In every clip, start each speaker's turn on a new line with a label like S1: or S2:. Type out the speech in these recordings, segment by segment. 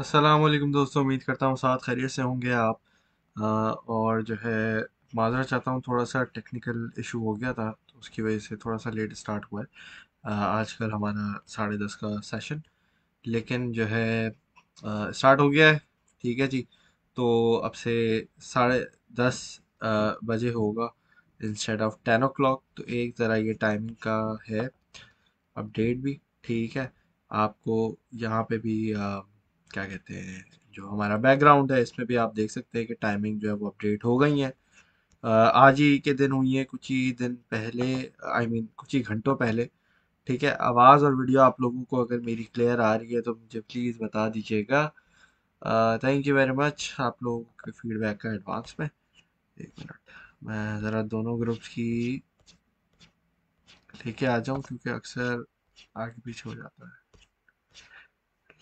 S1: असलम दोस्तों उम्मीद करता हूँ साथ खैरियत से होंगे आप आ, और जो है माजरा चाहता हूँ थोड़ा सा टेक्निकल इशू हो गया था तो उसकी वजह से थोड़ा सा लेट स्टार्ट हुआ है आजकल हमारा साढ़े दस का सेशन लेकिन जो है आ, स्टार्ट हो गया है ठीक है जी तो अब से साढ़े दस बजे होगा instead of ten o'clock तो एक ज़रा ये टाइमिंग का है अपडेट भी ठीक है आपको यहाँ पे भी क्या कहते हैं जो हमारा बैकग्राउंड है इसमें भी आप देख सकते हैं कि टाइमिंग जो है वो अपडेट हो गई है आज ही के दिन हुई है कुछ ही दिन पहले आई I मीन mean, कुछ ही घंटों पहले ठीक है आवाज़ और वीडियो आप लोगों को अगर मेरी क्लियर आ रही है तो मुझे प्लीज़ बता दीजिएगा थैंक यू वेरी मच आप लोगों के फीडबैक का एडवांस में एक मिनट मैं ज़रा दोनों ग्रुप्स की लेके आ जाऊँ क्योंकि अक्सर आगे पीछे हो जाता है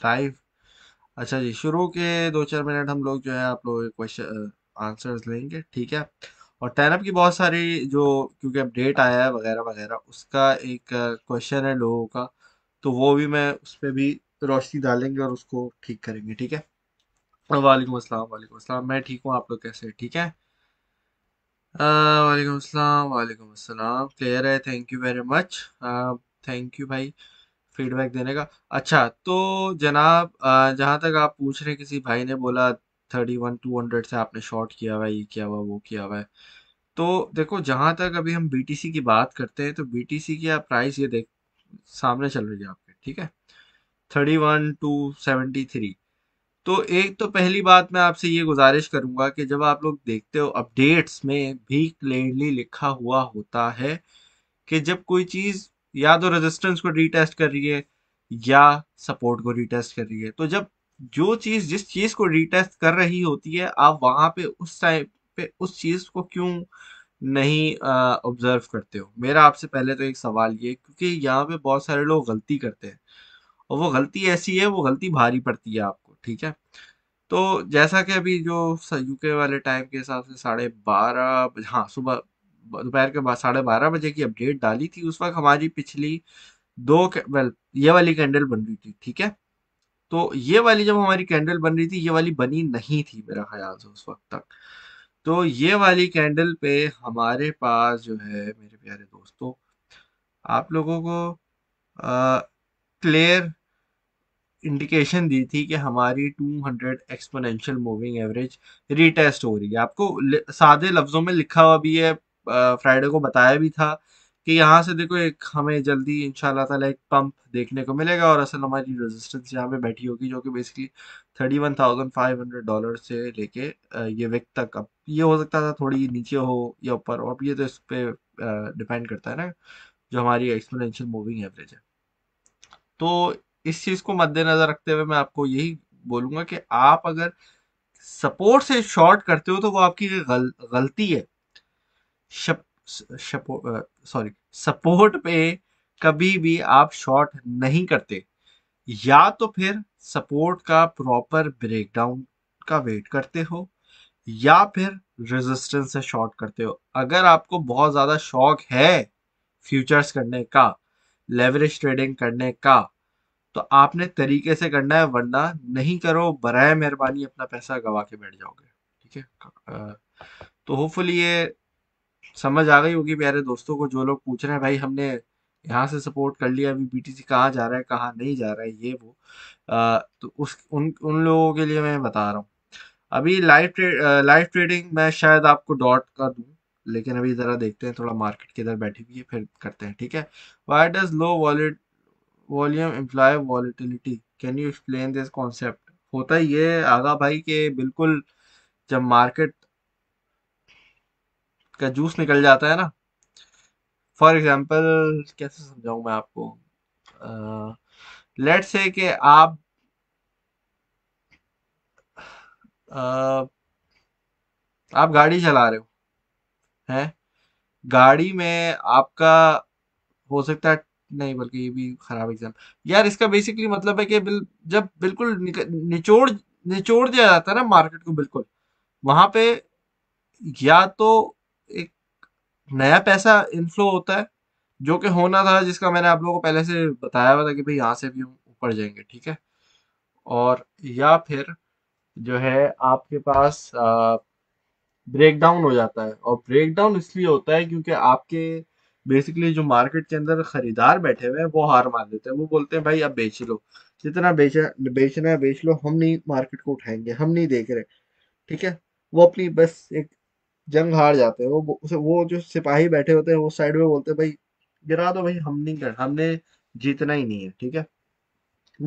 S1: लाइव अच्छा जी शुरू के दो चार मिनट हम लोग जो है आप लोग क्वेश्चन आंसर्स लेंगे ठीक है और टैनअप की बहुत सारी जो क्योंकि अपडेट आया है वगैरह वगैरह उसका एक क्वेश्चन है लोगों का तो वो भी मैं उस पर भी रोशनी डालेंगे और उसको ठीक करेंगे ठीक है वालेकुम अस्सलाम वालेकुम अस्सलाम मैं ठीक हूँ आप लोग कैसे ठीक है वालेकुम अस्सलाम वालेकुम अस्सलाम क्लियर है thank you very much thank you भाई फीडबैक देने का अच्छा तो जनाब जहाँ तक आप पूछ रहे किसी भाई ने बोला थर्टी वन टू हंड्रेड से आपने शॉर्ट किया हुआ ये किया हुआ वो किया हुआ है तो देखो जहाँ तक अभी हम बी की बात करते हैं तो बी टी सी की प्राइस ये देख सामने चल रही है आपके ठीक है thirty one two seventy three तो एक तो पहली बात मैं आपसे ये गुजारिश करूंगा कि जब आप लोग देखते हो अपडेट्स में भी क्लियरली लिखा हुआ होता है कि जब कोई चीज़ या तो रेजिस्टेंस को रीटेस्ट कर रही है या सपोर्ट को रीटेस्ट कर रही है तो जब जो चीज़ जिस चीज़ को रीटेस्ट कर रही होती है आप वहाँ पे उस टाइम पे उस चीज़ को क्यों नहीं ऑब्जर्व करते हो मेरा आपसे पहले तो एक सवाल ये क्योंकि यहाँ पे बहुत सारे लोग गलती करते हैं और वो गलती ऐसी है वो गलती भारी पड़ती है आपको ठीक है तो जैसा कि अभी जो यूके वाले टाइम के हिसाब से साढ़े बारह हाँ सुबह दोपहर के बाद साढ़े बारह बजे की अपडेट डाली थी उस वक्त हमारी पिछली दो वेल ये वाली कैंडल बन रही थी ठीक है तो ये वाली जब हमारी कैंडल बन रही थी ये वाली बनी नहीं थी मेरा ख्याल से उस वक्त तक तो ये वाली कैंडल पे हमारे पास जो है मेरे प्यारे दोस्तों आप लोगों को क्लियर इंडिकेशन दी थी कि हमारी 200 एक्सपोनेंशियल मूविंग एवरेज रीटेस्ट हो रही है आपको सादे लफ्ज़ों में लिखा हुआ भी है फ्राइडे को बताया भी था कि यहाँ से देखो एक हमें जल्दी इन ताला एक पंप देखने को मिलेगा और असल हमारी रेजिस्टेंस यहाँ पे बैठी होगी जो कि basically thirty one thousand five hundred dollar से लेके ये वेक तक अब ये हो सकता था थोड़ी नीचे हो या ऊपर हो अब ये तो इस पर डिपेंड करता है ना जो हमारी एक्सपोनेंशियल मूविंग एवरेज है तो इस चीज़ को मद्देनज़र रखते हुए मैं आपको यही बोलूँगा कि आप अगर सपोर्ट से शॉर्ट करते हो तो वो आपकी गल, गलती है सॉरी सपोर्ट पे कभी भी आप शॉर्ट नहीं करते या तो फिर सपोर्ट का प्रॉपर ब्रेकडाउन का वेट करते हो या फिर रेजिस्टेंस से शॉर्ट करते हो अगर आपको बहुत ज़्यादा शौक है फ्यूचर्स करने का लेवरेज ट्रेडिंग करने का तो आपने तरीके से करना है वरना नहीं करो बर मेहरबानी अपना पैसा गवा के बैठ जाओगे ठीक है तो होपफुली ये समझ आ गई होगी प्यारे दोस्तों को जो लोग पूछ रहे हैं भाई हमने यहाँ से सपोर्ट कर लिया अभी बीटीसी कहाँ जा रहा है कहाँ नहीं जा रहा है ये वो आ, तो उस उन उन लोगों के लिए मैं बता रहा हूँ अभी लाइव ट्रेड लाइव ट्रेडिंग मैं शायद आपको डॉट कर दूँ लेकिन अभी ज़रा देखते हैं थोड़ा मार्केट के इधर बैठी हुई है फिर करते हैं ठीक है why does low wallet volume imply volatility can you explain this concept होता ही ये आगा भाई के बिल्कुल जब मार्केट का जूस निकल जाता है ना फॉर एग्जाम्पल कैसे समझाऊ मैं आपको लेट से कि आप uh, आप गाड़ी चला रहे हो हैं गाड़ी में आपका हो सकता है नहीं बल्कि ये भी खराब एग्जाम यार इसका बेसिकली मतलब है कि बिल, जब बिल्कुल निचोड़ निचोड़ दिया जाता है ना मार्केट को बिल्कुल वहां पे या तो नया पैसा इनफ्लो होता है जो कि होना था जिसका मैंने आप लोगों को पहले से बताया हुआ था कि भाई यहाँ से भी हम ऊपर जाएंगे ठीक है और या फिर जो है आपके पास ब्रेक डाउन हो जाता है और ब्रेक डाउन इसलिए होता है क्योंकि आपके बेसिकली जो मार्केट के अंदर खरीदार बैठे हुए हैं वो हार मान लेते हैं वो बोलते हैं भाई अब बेच लो जितना बेचा बेचना है बेच लो हम नहीं मार्केट को उठाएंगे हम नहीं देख रहे ठीक है वो अपनी बस एक जंग हार जाते हैं वो वो जो सिपाही बैठे होते हैं वो साइड में बोलते हैं भाई गिरा दो भाई हम नहीं कर हमने जीतना ही नहीं है ठीक है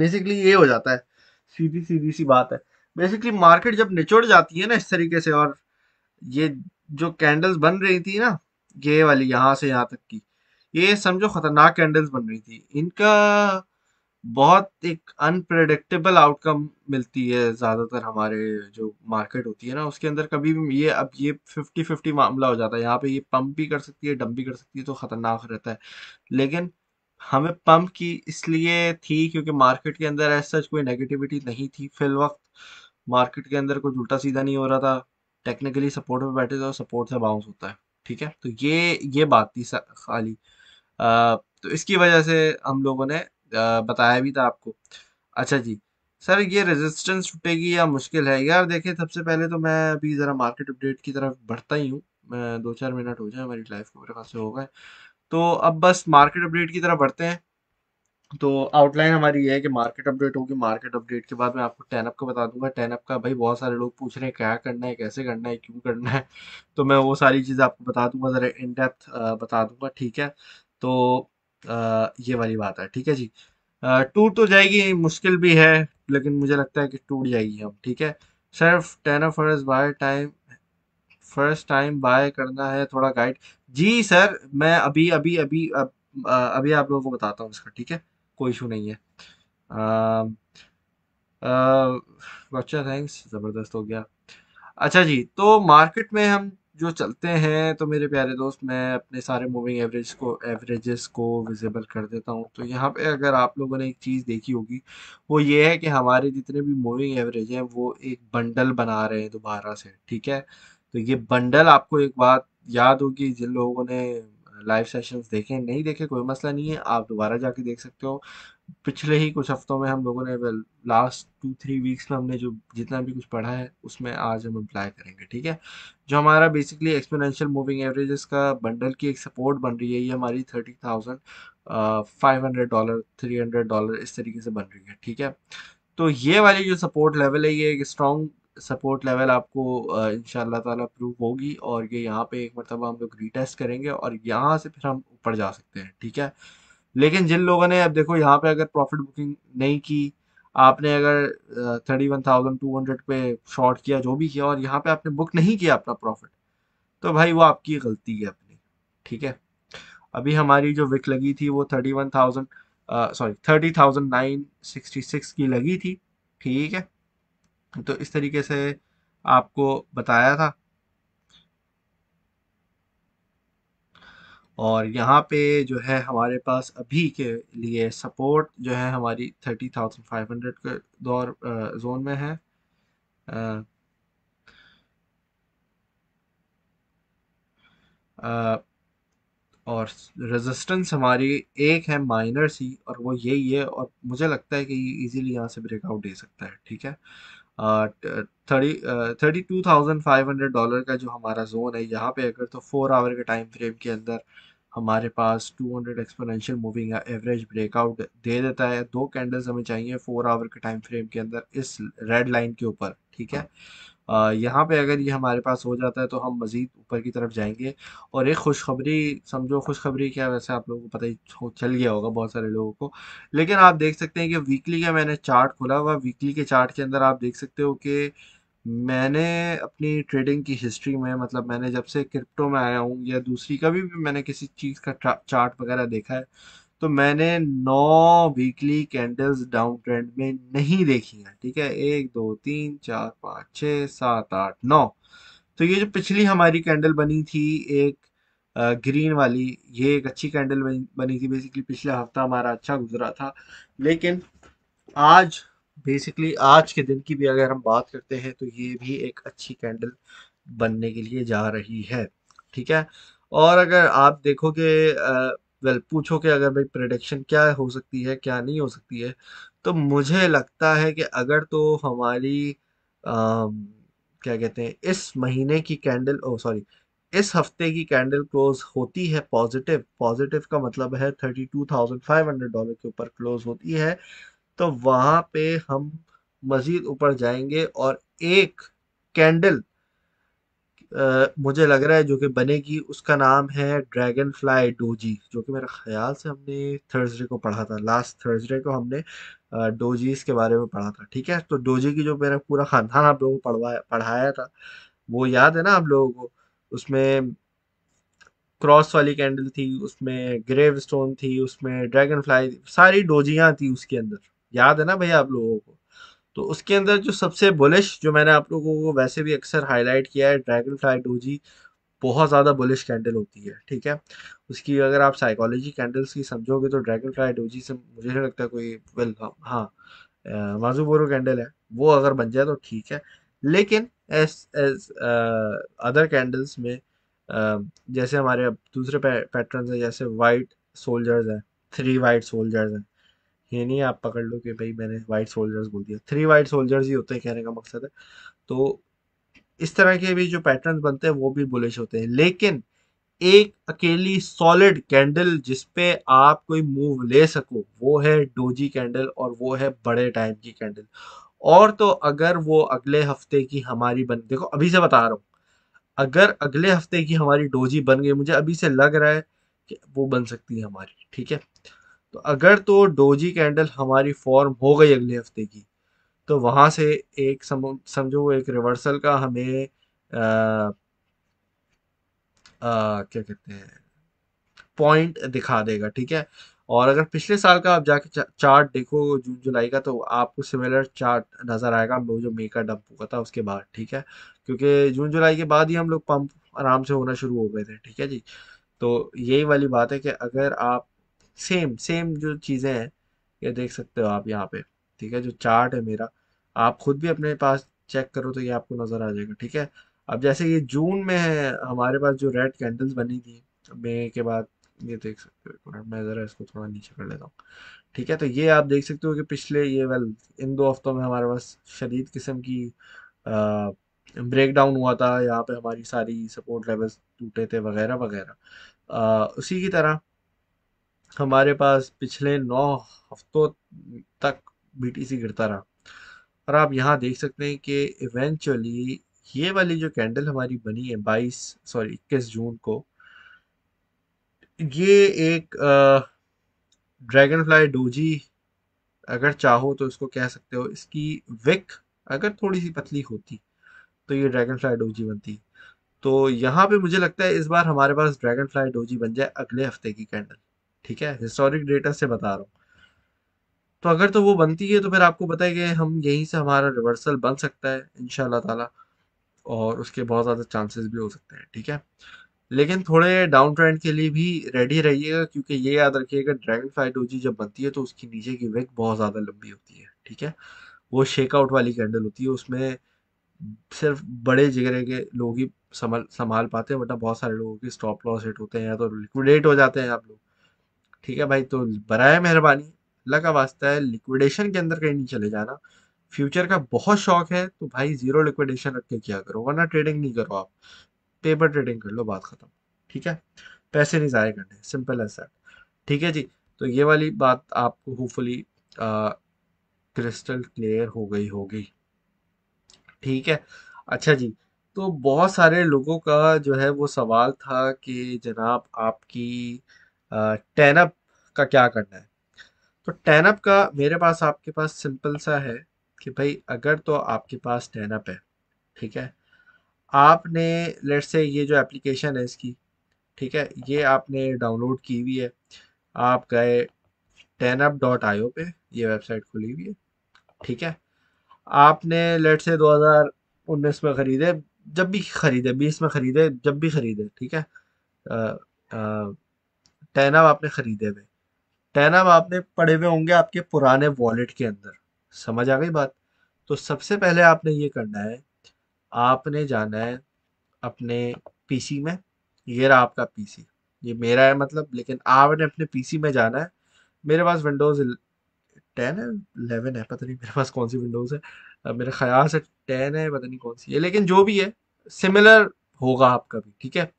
S1: बेसिकली ये हो जाता है सीधी सीधी सी बात है बेसिकली मार्केट जब निचोड़ जाती है ना इस तरीके से और ये जो कैंडल्स बन रही थी ना ये वाली यहाँ से यहाँ तक की ये समझो खतरनाक कैंडल्स बन रही थी इनका बहुत एक अनप्रडिक्टेबल आउटकम मिलती है ज़्यादातर हमारे जो मार्केट होती है ना उसके अंदर कभी भी ये अब ये फिफ्टी फिफ्टी मामला हो जाता है यहाँ पे ये पंप भी कर सकती है डंप भी कर सकती है तो ख़तरनाक रहता है लेकिन हमें पंप की इसलिए थी क्योंकि मार्केट के अंदर ऐसा कोई नेगेटिविटी नहीं थी फिल वक्त मार्केट के अंदर कोई उल्टा सीधा नहीं हो रहा था टेक्निकली सपोर्ट में बैठे थे और सपोर्ट से बाउंस होता है ठीक है तो ये ये बात थी खाली आ, तो इसकी वजह से हम लोगों ने बताया भी था आपको अच्छा जी सर ये रेजिस्टेंस टूटेगी या मुश्किल है यार देखिए सबसे पहले तो मैं अभी ज़रा मार्केट अपडेट की तरफ बढ़ता ही हूँ मैं दो चार मिनट हो जाए हमारी लाइफ को मेरे खास हो गए तो अब बस मार्केट अपडेट की तरफ बढ़ते हैं तो आउटलाइन हमारी ये है कि मार्केट अपडेट होगी मार्केट अपडेट के बाद मैं आपको टेन अप का बता दूंगा टेन अप का भाई बहुत सारे लोग पूछ रहे हैं क्या करना है कैसे करना है क्यों करना है तो मैं वो सारी चीज़ आपको बता दूंगा ज़रा इन डेप्थ बता दूंगा ठीक है तो आ, ये वाली बात है ठीक है जी टूट तो जाएगी मुश्किल भी है लेकिन मुझे लगता है कि टूट जाएगी हम ठीक है सिर्फ ten first buy time first time buy करना है थोड़ा गाइड जी सर मैं अभी अभी अभी अब अभी आप लोगों को बताता हूँ इसका ठीक है कोई इशू नहीं है अच्छा थैंक्स ज़बरदस्त हो गया अच्छा जी तो मार्केट में हम जो चलते हैं तो मेरे प्यारे दोस्त मैं अपने सारे मूविंग एवरेज को एवरेजेस को विजिबल कर देता हूँ तो यहाँ पे अगर आप लोगों ने एक चीज़ देखी होगी वो ये है कि हमारे जितने भी मूविंग एवरेज हैं वो एक बंडल बना रहे हैं दोबारा से ठीक है तो ये बंडल आपको एक बात याद होगी जिन लोगों ने लाइव सेशंस देखें नहीं देखे कोई मसला नहीं है आप दोबारा जाके देख सकते हो पिछले ही कुछ हफ्तों में हम लोगों ने लास्ट टू थ्री वीक्स में हमने जो जितना भी कुछ पढ़ा है उसमें आज हम अप्लाई करेंगे ठीक है जो हमारा बेसिकली एक्सपोनेंशियल मूविंग एवरेजेस का बंडल की एक सपोर्ट बन रही है ये हमारी thirty thousand five hundred dollar three hundred dollar इस तरीके से बन रही है ठीक है तो ये वाली जो सपोर्ट लेवल है ये एक स्ट्रॉन्ग सपोर्ट लेवल आपको इन ताला प्रूव होगी और ये यहाँ पे एक मरतबा हम लोग रीटेस्ट करेंगे और यहाँ से फिर हम ऊपर जा सकते हैं ठीक है लेकिन जिन लोगों ने अब देखो यहाँ पे अगर प्रॉफिट बुकिंग नहीं की आपने अगर thirty one thousand two hundred पे शॉर्ट किया जो भी किया और यहाँ पे आपने बुक नहीं किया अपना प्रॉफिट तो भाई वो आपकी गलती है अपनी ठीक है अभी हमारी जो विक लगी थी वो thirty one thousand sorry thirty thousand nine sixty six की लगी थी ठीक है तो इस तरीके से आपको बताया था और यहाँ पे जो है हमारे पास अभी के लिए सपोर्ट जो है हमारी थर्टी थाउजेंड फाइव हंड्रेड के दौर जोन में है और रेजिस्टेंस हमारी एक है माइनर सी और वो यही है और मुझे लगता है कि ये इजीली यहाँ से ब्रेकआउट दे सकता है ठीक है thirty thirty two thousand five hundred dollar का जो हमारा जोन है यहाँ पे अगर तो फोर आवर के टाइम फ्रेम के अंदर हमारे पास 200 एक्सपोनशियल मूविंग एवरेज ब्रेकआउट दे देता है दो कैंडल्स हमें चाहिए फोर आवर के टाइम फ्रेम के अंदर इस रेड लाइन के ऊपर ठीक है यहाँ पे अगर ये हमारे पास हो जाता है तो हम मज़ीद ऊपर की तरफ जाएंगे और एक खुशखबरी समझो खुशखबरी क्या वैसे आप लोगों को पता ही चल गया होगा बहुत सारे लोगों को लेकिन आप देख सकते हैं कि वीकली का मैंने चार्ट खोला हुआ वीकली के चार्ट के अंदर आप देख सकते हो कि मैंने अपनी ट्रेडिंग की हिस्ट्री में मतलब मैंने जब से क्रिप्टो में आया हूँ या दूसरी कभी भी मैंने किसी चीज़ का चार्ट वगैरह देखा है तो मैंने नौ वीकली कैंडल्स डाउन ट्रेंड में नहीं देखी हैं ठीक है एक दो तीन चार पाँच छः सात आठ नौ तो ये जो पिछली हमारी कैंडल बनी थी एक ग्रीन वाली ये एक अच्छी कैंडल बनी थी बेसिकली पिछला हफ्ता हमारा अच्छा गुजरा था लेकिन आज बेसिकली आज के दिन की भी अगर हम बात करते हैं तो ये भी एक अच्छी कैंडल बनने के लिए जा रही है ठीक है और अगर आप देखोगे वेल पूछो कि अगर भाई प्रडिक्शन क्या हो सकती है क्या नहीं हो सकती है तो मुझे लगता है कि अगर तो हमारी आ, क्या कहते हैं इस महीने की कैंडल ओ सॉरी इस हफ्ते की कैंडल क्लोज होती है पॉजिटिव पॉजिटिव का मतलब है thirty two thousand five hundred dollar के ऊपर क्लोज होती है तो वहाँ पे हम मज़ीद ऊपर जाएंगे और एक कैंडल आ, मुझे लग रहा है जो कि बनेगी उसका नाम है ड्रैगन फ्लाई डोजी जो कि मेरे ख्याल से हमने थर्सडे को पढ़ा था लास्ट थर्सडे को हमने डोजीज के बारे में पढ़ा था ठीक है तो डोजी की जो मेरा पूरा ख़ानदान आप लोगों को पढ़वाया पढ़ाया था वो याद है ना आप लोगों को उसमें क्रॉस वाली कैंडल थी उसमें ग्रेव स्टोन थी उसमें ड्रैगन फ्लाई सारी डोजियाँ थी उसके अंदर याद है ना भैया आप लोगों को तो उसके अंदर जो सबसे बुलिश जो मैंने आप लोगों को वैसे भी अक्सर हाईलाइट किया है ड्रैगन फ्लाई डोजी बहुत ज़्यादा बुलिश कैंडल होती है ठीक है उसकी अगर आप साइकोलॉजी कैंडल्स की समझोगे तो ड्रैगन फ्लाई डोजी से मुझे नहीं लगता कोई वेल हाँ माजू बोरो कैंडल है वो अगर बन जाए तो ठीक है लेकिन एस एस अदर कैंडल्स में आ, जैसे हमारे दूसरे पैटर्न हैं जैसे वाइट सोल्जर्स हैं थ्री वाइट सोल्जर्स हैं ये नहीं आप पकड़ लो कि भाई मैंने वाइट सोल्जर्स बोल दिया थ्री वाइट सोल्जर्स ही होते हैं कहने का मकसद है तो इस तरह के भी जो पैटर्न बनते हैं वो भी बुलिश होते हैं लेकिन एक अकेली सॉलिड कैंडल जिसपे आप कोई मूव ले सको वो है डोजी कैंडल और वो है बड़े टाइम की कैंडल और तो अगर वो अगले हफ्ते की हमारी बन देखो अभी से बता रहा हूँ अगर अगले हफ्ते की हमारी डोजी बन गई मुझे अभी से लग रहा है कि वो बन सकती है हमारी ठीक है तो अगर तो डोजी कैंडल हमारी फॉर्म हो गई अगले हफ्ते की तो वहाँ से एक समझो एक रिवर्सल का हमें आ, आ, क्या कहते हैं पॉइंट दिखा देगा ठीक है और अगर पिछले साल का आप जाके चार्ट देखो जून जुलाई का तो आपको सिमिलर चार्ट नज़र आएगा वो जो मे का डंप हुआ था उसके बाद ठीक है क्योंकि जून जुलाई के बाद ही हम लोग पंप आराम से होना शुरू हो गए थे ठीक है जी तो यही वाली बात है कि अगर आप सेम सेम जो चीज़ें हैं ये देख सकते हो आप यहाँ पे ठीक है जो चार्ट है मेरा आप खुद भी अपने पास चेक करो तो ये आपको नज़र आ जाएगा ठीक है अब जैसे ये जून में है हमारे पास जो रेड कैंडल्स बनी थी मे के बाद ये देख सकते हो मैं ज़रा इसको थोड़ा नीचे कर लेता हूँ ठीक है तो ये आप देख सकते हो कि पिछले ये वेल इन दो हफ्तों में हमारे पास शदीद किस्म की ब्रेक डाउन हुआ था यहाँ पे हमारी सारी सपोर्ट लेवल्स टूटे थे वगैरह वगैरह उसी की तरह हमारे पास पिछले नौ हफ्तों तक बीटीसी गिरता रहा और आप यहाँ देख सकते हैं कि इवेंचुअली ये वाली जो कैंडल हमारी बनी है बाईस सॉरी इक्कीस जून को ये एक ड्रैगन फ्लाई डोजी अगर चाहो तो इसको कह सकते हो इसकी विक अगर थोड़ी सी पतली होती तो ये ड्रैगन फ्लाई डोजी बनती तो यहाँ पे मुझे लगता है इस बार हमारे पास ड्रैगन फ्लाई डोजी बन जाए अगले हफ्ते की कैंडल ठीक है हिस्टोरिक डेटा से बता रहा हूँ तो अगर तो वो बनती है तो फिर आपको बताएगा हम यहीं से हमारा रिवर्सल बन सकता है इन ताला और उसके बहुत ज़्यादा चांसेस भी हो सकते हैं ठीक है लेकिन थोड़े डाउन ट्रेंड के लिए भी रेडी रहिएगा क्योंकि ये याद रखिएगा ड्रैगन फाइट डोजी जब बनती है तो उसकी नीचे की वेक बहुत ज़्यादा लंबी होती है ठीक है वो शेकआउट वाली कैंडल होती है उसमें सिर्फ बड़े जिगरे के लोग ही संभाल संभाल पाते हैं वरना बहुत सारे लोगों के स्टॉप लॉस हिट होते हैं या तो लिक्विडेट हो जाते हैं आप लोग ठीक है भाई तो बरए मेहरबानी अल्लाह का वास्ता है लिक्विडेशन के अंदर कहीं नहीं चले जाना फ्यूचर का बहुत शौक है तो भाई जीरो लिक्विडेशन रख के क्या करो वरना ट्रेडिंग नहीं करो आप पेपर ट्रेडिंग कर लो बात ख़त्म ठीक है पैसे नहीं ज़ाया करने सिंपल है सर ठीक है जी तो ये वाली बात आपको होपफुली क्रिस्टल क्लियर हो गई होगी ठीक है अच्छा जी तो बहुत सारे लोगों का जो है वो सवाल था कि जनाब आपकी टैनअप का क्या करना है तो टैनअप का मेरे पास आपके पास सिंपल सा है कि भाई अगर तो आपके पास टैनअप है ठीक है आपने लेट से ये जो एप्लीकेशन है इसकी ठीक है ये आपने डाउनलोड की हुई है आप गए टैनअप डॉट आई पे ये वेबसाइट खुली हुई है ठीक है आपने लेट से 2019 में ख़रीदे जब भी ख़रीदे 20 में ख़रीदे जब भी ख़रीदे ठीक है आ, आ, टैनाब आपने ख़रीदे हुए टैनाब आपने पड़े हुए होंगे आपके पुराने वॉलेट के अंदर समझ आ गई बात तो सबसे पहले आपने ये करना है आपने जाना है अपने पीसी में ये रहा आपका पीसी ये मेरा है मतलब लेकिन आपने अपने पीसी में जाना है मेरे पास विंडोज़ टेन है इलेवन है पता नहीं मेरे पास कौन सी विंडोज़ है मेरे ख्याल से टेन है पता नहीं कौन सी है लेकिन जो भी है सिमिलर होगा आपका भी ठीक है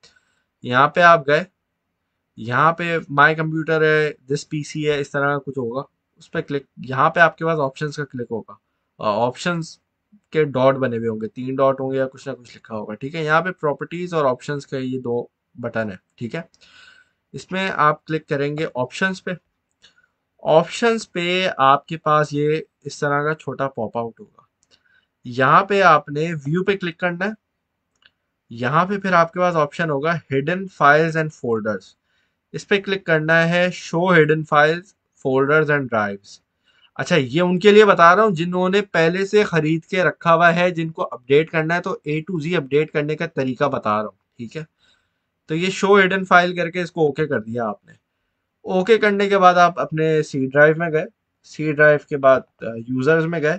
S1: यहाँ पे आप गए यहाँ पे माई कंप्यूटर है दिस पीसी है इस तरह का कुछ होगा उस पर क्लिक यहाँ पे आपके पास ऑप्शन का क्लिक होगा ऑप्शन के डॉट बने हुए होंगे तीन डॉट होंगे या कुछ ना कुछ लिखा होगा ठीक है यहाँ पे प्रॉपर्टीज और ऑप्शन का ये दो बटन है ठीक है इसमें आप क्लिक करेंगे ऑप्शंस पे ऑप्शंस पे आपके पास ये इस तरह का छोटा पॉप आउट होगा यहाँ पे आपने व्यू पे क्लिक करना है यहाँ पे फिर आपके पास ऑप्शन होगा हिडन फाइल्स एंड फोल्डर्स इस पर क्लिक करना है show hidden files folders and drives अच्छा ये उनके लिए बता रहा हूँ जिन्होंने पहले से ख़रीद के रखा हुआ है जिनको अपडेट करना है तो ए टू जी अपडेट करने का तरीका बता रहा हूँ ठीक है तो ये शो हिडन फाइल करके इसको ओके कर दिया आपने ओके करने के बाद आप अपने सी ड्राइव में गए सी ड्राइव के बाद यूज़र्स में गए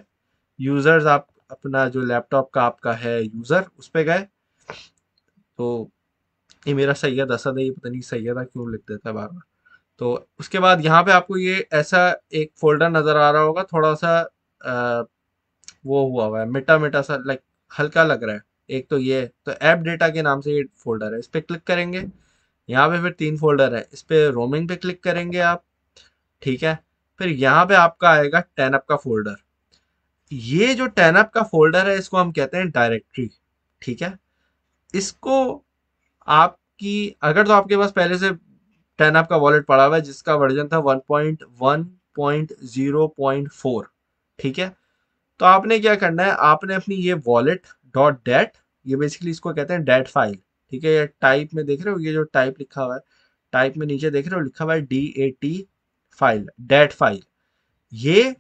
S1: यूज़र्स आप अपना जो लैपटॉप का आपका है यूज़र उस पर गए तो ये मेरा सैयद असद है ये पता नहीं था क्यों लिख देता है बार बार तो उसके बाद यहाँ पे आपको ये ऐसा एक फोल्डर नज़र आ रहा होगा थोड़ा सा आ, वो हुआ हुआ है मिटा मिटा सा लाइक हल्का लग रहा है एक तो ये तो ऐप डेटा के नाम से ये फोल्डर है इस पर क्लिक करेंगे यहाँ पे फिर तीन फोल्डर है इस पर रोमिंग पे क्लिक करेंगे आप ठीक है फिर यहाँ पे आपका आएगा टेनअप का फोल्डर ये जो टेनअप का फोल्डर है इसको हम कहते हैं डायरेक्टरी ठीक है इसको आपकी अगर तो आपके पास पहले से टेन आपका वॉलेट पड़ा हुआ है जिसका वर्जन था 1.1.0.4 ठीक है तो आपने क्या करना है आपने अपनी ये वॉलेट डॉट डेट ये बेसिकली इसको कहते हैं डेट फाइल ठीक है ये टाइप में देख रहे हो ये जो टाइप लिखा हुआ है टाइप में नीचे देख रहे हो लिखा हुआ है D A T file dat file ये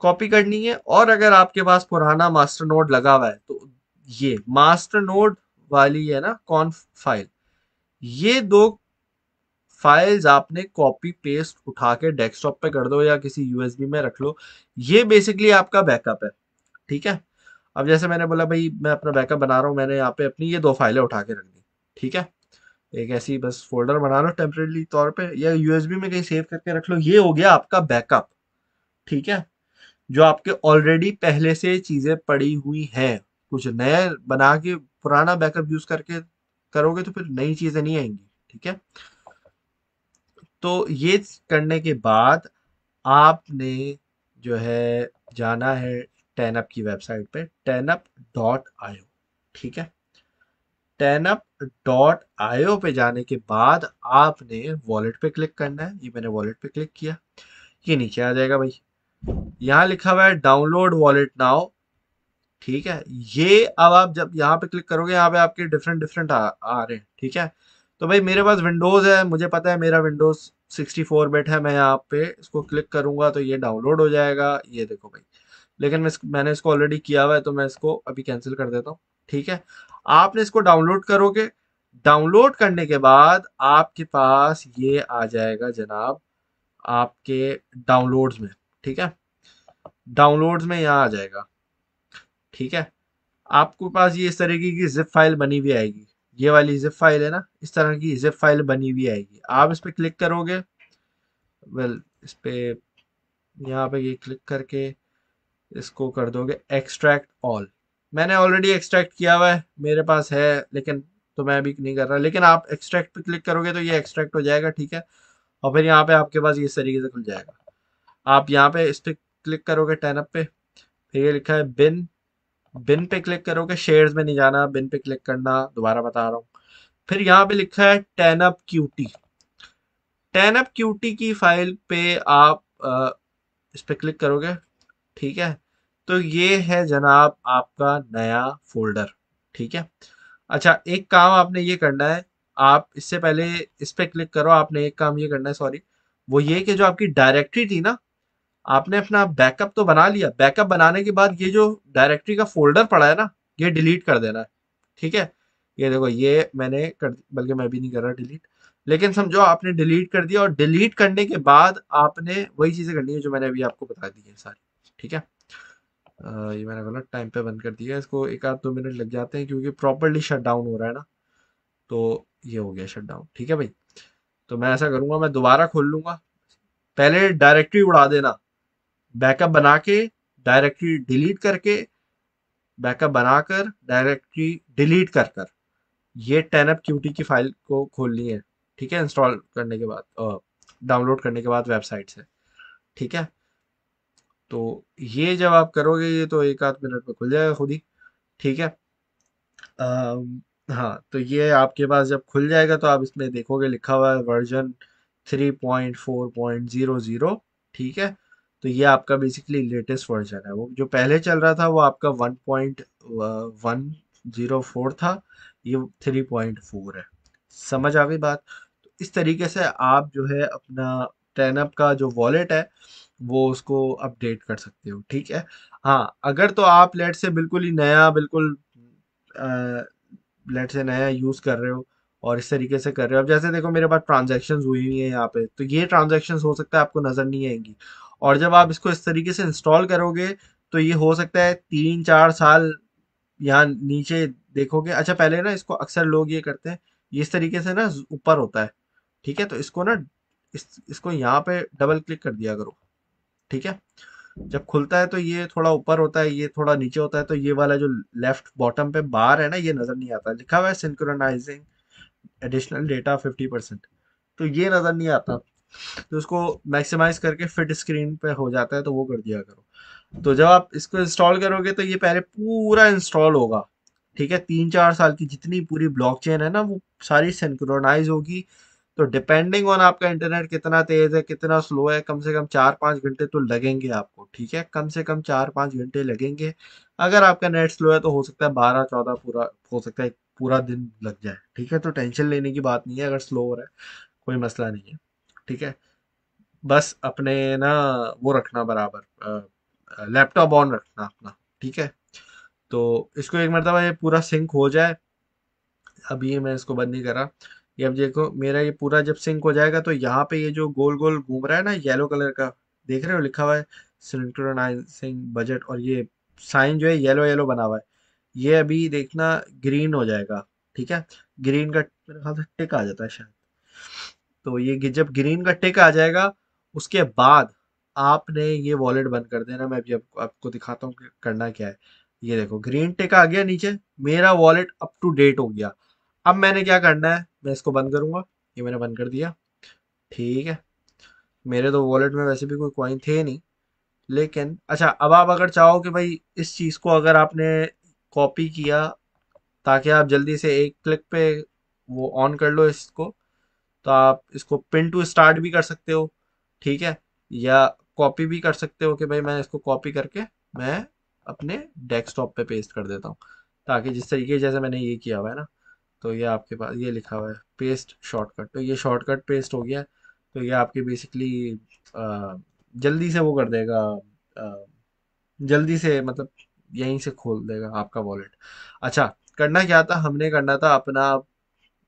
S1: कॉपी करनी है और अगर आपके पास पुराना मास्टर नोड लगा हुआ है तो ये मास्टर नोड वाली है ना कौन फाइल ये दो फाइल्स आपने कॉपी पेस्ट उठा के डेस्कटॉप पे कर दो या किसी यूएसबी में रख लो ये बेसिकली आपका बैकअप है ठीक है अब जैसे मैंने बोला भाई मैं अपना बैकअप बना रहा हूँ मैंने यहाँ पे अपनी ये दो फाइलें उठा के रख दी ठीक है एक ऐसी बस फोल्डर बना लो टेम्परेली तौर पे या यूएसबी में कहीं सेव करके रख लो ये हो गया आपका बैकअप ठीक है जो आपके ऑलरेडी पहले से चीज़ें पड़ी हुई हैं कुछ नया बना के पुराना बैकअप यूज करके करोगे तो फिर नई चीजें नहीं आएंगी ठीक है तो ये करने के बाद आपने जो है जाना है टेनअप की वेबसाइट पे टेनअप डॉट आयो ठीक है टेनअप डॉट आयो पे जाने के बाद आपने वॉलेट पे क्लिक करना है ये मैंने वॉलेट पे क्लिक किया ये नीचे आ जाएगा भाई यहाँ लिखा हुआ है डाउनलोड वॉलेट नाउ ठीक है ये अब आप जब यहाँ पे क्लिक करोगे यहाँ पे आपके डिफरेंट डिफरेंट आ, आ रहे हैं ठीक है तो भाई मेरे पास विंडोज़ है मुझे पता है मेरा विंडोज़ 64 बिट है मैं यहाँ पे इसको क्लिक करूँगा तो ये डाउनलोड हो जाएगा ये देखो भाई लेकिन मैं मैंने इसको ऑलरेडी किया हुआ है तो मैं इसको अभी कैंसिल कर देता हूँ ठीक है आपने इसको डाउनलोड करोगे डाउनलोड करने के बाद आपके पास ये आ जाएगा जनाब आपके डाउनलोड्स में ठीक है डाउनलोड्स में यहाँ आ जाएगा ठीक है आपके पास ये इस तरीके की जिप फाइल बनी हुई आएगी ये वाली जिप फाइल है ना इस तरह की जिप फाइल बनी हुई आएगी आप इस पर क्लिक करोगे वेल इस पर यहाँ पे ये क्लिक करके इसको कर दोगे एक्सट्रैक्ट ऑल मैंने ऑलरेडी एक्सट्रैक्ट किया हुआ है मेरे पास है लेकिन तो मैं अभी नहीं कर रहा लेकिन आप एक्सट्रैक्ट पे क्लिक करोगे तो ये एक्सट्रैक्ट हो जाएगा ठीक है और फिर यहाँ पे आपके पास इस तरीके से खुल जाएगा आप यहाँ पे इस पर क्लिक करोगे टेनअप पे फिर ये लिखा है बिन बिन पे क्लिक करोगे शेयर्स में नहीं जाना बिन पे क्लिक करना दोबारा बता रहा हूँ फिर यहाँ पे लिखा है ten up QT ten up QT की फाइल पे आप आ, इस पर क्लिक करोगे ठीक है तो ये है जनाब आपका नया फोल्डर ठीक है अच्छा एक काम आपने ये करना है आप इससे पहले इस पर क्लिक करो आपने एक काम ये करना है सॉरी वो ये कि जो आपकी डायरेक्टरी थी ना आपने अपना बैकअप तो बना लिया बैकअप बनाने के बाद ये जो डायरेक्टरी का फोल्डर पड़ा है ना ये डिलीट कर देना है ठीक है ये देखो ये मैंने कर बल्कि मैं भी नहीं कर रहा डिलीट लेकिन समझो आपने डिलीट कर दिया और डिलीट करने के बाद आपने वही चीज़ें करनी है जो मैंने अभी आपको बता दी है सारी ठीक है ये मैंने गलत टाइम पे बंद कर दिया इसको एक आध दो मिनट लग जाते हैं क्योंकि प्रॉपरली शट डाउन हो रहा है ना तो ये हो गया शट डाउन ठीक है भाई तो मैं ऐसा करूँगा मैं दोबारा खोल लूँगा पहले डायरेक्टरी उड़ा देना बैकअप बना के डायरेक्टरी डिलीट करके बैकअप बनाकर डायरेक्टरी डिलीट कर कर ये टेन एप क्यूटी की फाइल को खोलनी है ठीक है इंस्टॉल करने के बाद डाउनलोड करने के बाद वेबसाइट से ठीक है तो ये जब आप करोगे ये तो एक आध मिनट में खुल जाएगा खुद ही ठीक है आ, हाँ तो ये आपके पास जब खुल जाएगा तो आप इसमें देखोगे लिखा हुआ है version three point point four zero zero ठीक है तो ये आपका बेसिकली लेटेस्ट वर्जन है वो जो पहले चल रहा था वो आपका 1.104 था ये 3.4 है समझ आ गई बात तो इस तरीके से आप जो है अपना टेनअप का जो वॉलेट है वो उसको अपडेट कर सकते हो ठीक है हाँ अगर तो आप लेट से बिल्कुल ही नया बिल्कुल लेट से नया यूज़ कर रहे हो और इस तरीके से कर रहे हो अब जैसे देखो मेरे पास ट्रांजेक्शन हुई हुई है यहाँ पे तो ये ट्रांजेक्शन हो सकता है आपको नज़र नहीं आएंगी और जब आप इसको इस तरीके से इंस्टॉल करोगे तो ये हो सकता है तीन चार साल यहाँ नीचे देखोगे अच्छा पहले ना इसको अक्सर लोग ये करते हैं ये इस तरीके से ना ऊपर होता है ठीक है तो इसको ना इस इसको यहाँ पे डबल क्लिक कर दिया करो ठीक है जब खुलता है तो ये थोड़ा ऊपर होता है ये थोड़ा नीचे होता है तो ये वाला जो लेफ्ट बॉटम पे बार है ना ये नज़र नहीं आता लिखा हुआ है synchronising additional data fifty percent तो ये नज़र नहीं आता तो उसको मैक्सिमाइज करके फिट स्क्रीन पे हो जाता है तो वो कर दिया करो तो जब आप इसको इंस्टॉल करोगे तो ये पहले पूरा इंस्टॉल होगा ठीक है तीन चार साल की जितनी पूरी ब्लॉकचेन है ना वो सारी सेंक्रोनाइज होगी तो डिपेंडिंग ऑन आपका इंटरनेट कितना तेज़ है कितना स्लो है कम से कम चार पाँच घंटे तो लगेंगे आपको ठीक है कम से कम चार पाँच घंटे लगेंगे अगर आपका नेट स्लो है तो हो सकता है बारह चौदह पूरा हो सकता है पूरा दिन लग जाए ठीक है तो टेंशन लेने की बात नहीं है अगर स्लो हो रहा है कोई मसला नहीं है ठीक है बस अपने ना वो रखना बराबर लैपटॉप ऑन रखना अपना ठीक है तो इसको एक मरतबा ये पूरा सिंक हो जाए अभी मैं इसको बंद नहीं कर रहा ये अब देखो मेरा ये पूरा जब सिंक हो जाएगा तो यहाँ पे ये जो गोल गोल घूम रहा है ना येलो कलर का देख रहे हो लिखा हुआ है सिंक्रोनाइजिंग बजट और ये साइन जो है येलो येलो बना हुआ है ये अभी देखना ग्रीन हो जाएगा ठीक है ग्रीन का मेरे ख्याल से टिक आ जाता है शायद तो ये जब ग्रीन का टिक आ जाएगा उसके बाद आपने ये वॉलेट बंद कर देना मैं अभी आपको आपको दिखाता हूँ करना क्या है ये देखो ग्रीन टिक आ गया नीचे मेरा वॉलेट अप टू डेट हो गया अब मैंने क्या करना है मैं इसको बंद करूँगा ये मैंने बंद कर दिया ठीक है मेरे तो वॉलेट में वैसे भी कोई कॉइन थे नहीं लेकिन अच्छा अब आप अगर चाहो कि भाई इस चीज़ को अगर आपने कॉपी किया ताकि आप जल्दी से एक क्लिक पे वो ऑन कर लो इसको तो आप इसको पिन टू स्टार्ट भी कर सकते हो ठीक है या कॉपी भी कर सकते हो कि भाई मैं इसको कॉपी करके मैं अपने डेस्कटॉप पे पेस्ट कर देता हूँ ताकि जिस तरीके जैसे मैंने ये किया हुआ है ना तो ये आपके पास ये लिखा हुआ है पेस्ट शॉर्टकट तो ये शॉर्टकट पेस्ट हो गया तो ये आपके बेसिकली जल्दी से वो कर देगा जल्दी से मतलब यहीं से खोल देगा आपका वॉलेट अच्छा करना क्या था हमने करना था अपना